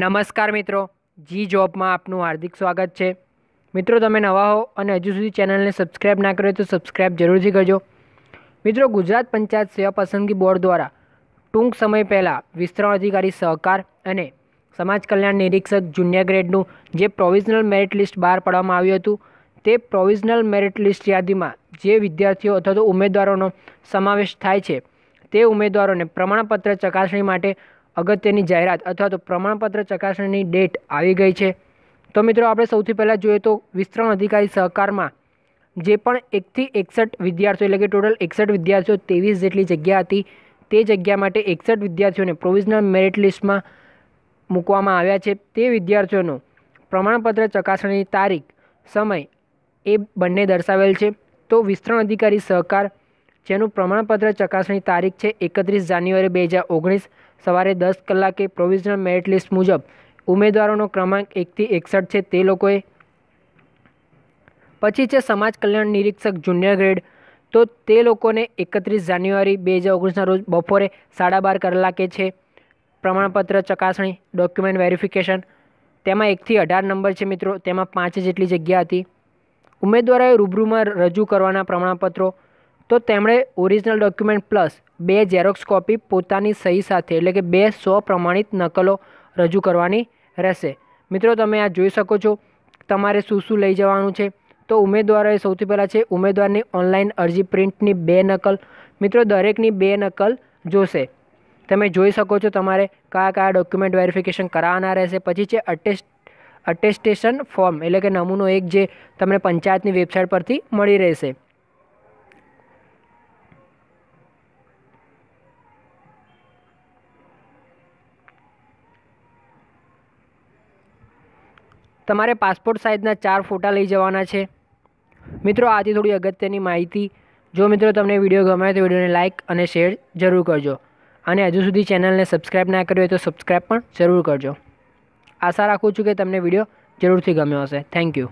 નમસ્કાર મિત્રો જી જોબમાં આપનું હાર્દિક સ્વાગત છે મિત્રો તમે નવા હો અને હજુ સુધી ચેનલને સબસ્ક્રાઈબ ના કર્યો તો સબસ્ક્રાઈબ જરૂરથી કરજો મિત્રો ગુજરાત પંચાયત સેવા પસંદગી બોર્ડ દ્વારા ટૂંક સમય પહેલાં વિસ્તરણ અધિકારી સહકાર અને સમાજ કલ્યાણ નિરીક્ષક જુનિયર ગ્રેડનું જે પ્રોવિઝનલ મેરિટ લિસ્ટ બહાર પાડવામાં આવ્યું હતું તે પ્રોવિઝનલ મેરિટ લિસ્ટ યાદીમાં જે વિદ્યાર્થીઓ અથવા તો ઉમેદવારોનો સમાવેશ થાય છે તે ઉમેદવારોને પ્રમાણપત્ર ચકાસણી માટે અગત્યની જાહેરાત અથવા તો પ્રમાણપત્ર ચકાસણીની ડેટ આવી ગઈ છે તો મિત્રો આપણે સૌથી પહેલાં જોઈએ તો વિસ્તરણ અધિકારી સહકારમાં જે પણ એકથી એકસઠ વિદ્યાર્થીઓ એટલે કે ટોટલ એકસઠ વિદ્યાર્થીઓ ત્રેવીસ જેટલી જગ્યા હતી તે જગ્યા માટે એકસઠ વિદ્યાર્થીઓને પ્રોવિઝનલ મેરિટ લિસ્ટમાં મૂકવામાં આવ્યા છે તે વિદ્યાર્થીઓનો પ્રમાણપત્ર ચકાસણીની તારીખ સમય એ બંને દર્શાવેલ છે તો વિસ્તરણ અધિકારી સહકાર જેનું પ્રમાણપત્ર ચકાસણી તારીખ છે એકત્રીસ જાન્યુઆરી બે હજાર ઓગણીસ સવારે દસ કલાકે પ્રોવિઝનલ મેરિટ લિસ્ટ મુજબ ઉમેદવારોનો ક્રમાંક એકથી એકસઠ છે તે લોકોએ પછી છે સમાજ કલ્યાણ નિરીક્ષક જુનિયર ગ્રેડ તો તે લોકોને એકત્રીસ જાન્યુઆરી બે હજાર ઓગણીસના રોજ બપોરે સાડા બાર કલાકે છે પ્રમાણપત્ર ચકાસણી ડોક્યુમેન્ટ વેરિફિકેશન તેમાં એકથી અઢાર નંબર છે મિત્રો તેમાં પાંચ જેટલી જગ્યા હતી ઉમેદવારોએ રૂબરૂમાં રજૂ કરવાના પ્રમાણપત્રો તો તેમણે ઓરિજિનલ ડોક્યુમેન્ટ પ્લસ બે ઝેરોક્સ કોપી પોતાની સહી સાથે એટલે કે બે સો પ્રમાણિત નકલો રજૂ કરવાની રહેશે મિત્રો તમે આ જોઈ શકો છો તમારે શું શું લઈ જવાનું છે તો ઉમેદવારોએ સૌથી પહેલાં છે ઉમેદવારની ઓનલાઈન અરજી પ્રિન્ટની બે નકલ મિત્રો દરેકની બે નકલ જોશે તમે જોઈ શકો છો તમારે કયા કયા ડોક્યુમેન્ટ વેરિફિકેશન કરાવવાના રહેશે પછી છે અટેસ્ટ અટેસ્ટેશન ફોર્મ એટલે કે નમૂનો એક જે તમને પંચાયતની વેબસાઇટ પરથી મળી રહેશે તમારે પાસપોર્ટ સાઇઝના ચાર ફોટા લઈ જવાના છે મિત્રો આથી થોડી અગત્યની માહિતી જો મિત્રો તમને વિડીયો ગમે તો વિડીયોને લાઇક અને શેર જરૂર કરજો અને હજુ સુધી ચેનલને સબસ્ક્રાઈબ ના કર્યો હોય તો સબસ્ક્રાઈબ પણ જરૂર કરજો આશા રાખું છું કે તમને વિડીયો જરૂરથી ગમ્યો હશે થેન્ક યુ